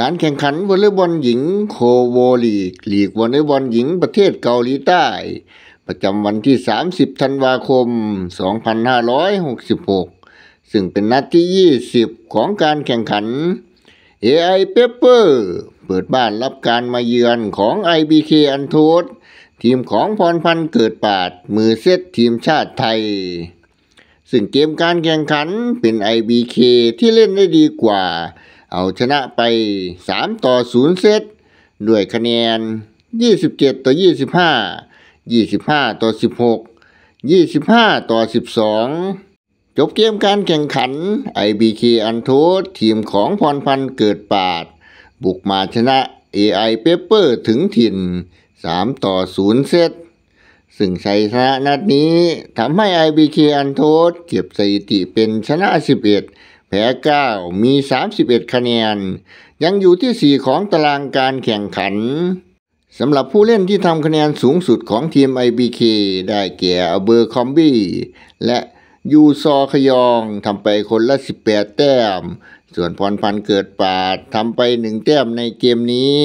การแข่งขันวอลเลย์บอลหญิงโคโวลีลีกวอลเลย์บอลหญิงประเทศเกาหลีใต้ ประจำวันที่ 30ธันวาคม 2566 ซึ่งเป็นนัดที่ 20 ของการแข่งขัน AI p e p p e r เปิดบ้านรับการมาเยือนของ IBK อันโทษทีมของพรพันธ์เกิดปาดมือเซตทีมชาติไทย ซึ่งเกมการแข่งขันเป็น IBK ที่เล่นได้ดีกว่าเอาชนะไป 3 ต่อ 0เซต ด้วยคะแนน 27 ต่อ 25 25 ต่อ 16 25 ต่อ 12 จบเกมการแข่งขัน IBK อันโทษทีมของพรพันธ์เกิดปาด บุกมาชนะ AI Paper ถึงถิ่น 3 ต่อ 0เซต ซึ่งชัยชนะนัดนี้ทำให้ IBK อันโทษเก็บสถิติเป็นชนะ 11แพ้9มี 31 คะแนน ยังอยู่ที่ 4 ของตารางการแข่งขันสำหรับผู้เล่นที่ทำคะแนนสูงสุดของทีม IBK ได้แก่เบอร์คอมบี้และยูซอขยองทำไปคนละ 18 แต้ม ส่วนพรพันเกิดปาดทำไป 1 แต้มในเกมนี้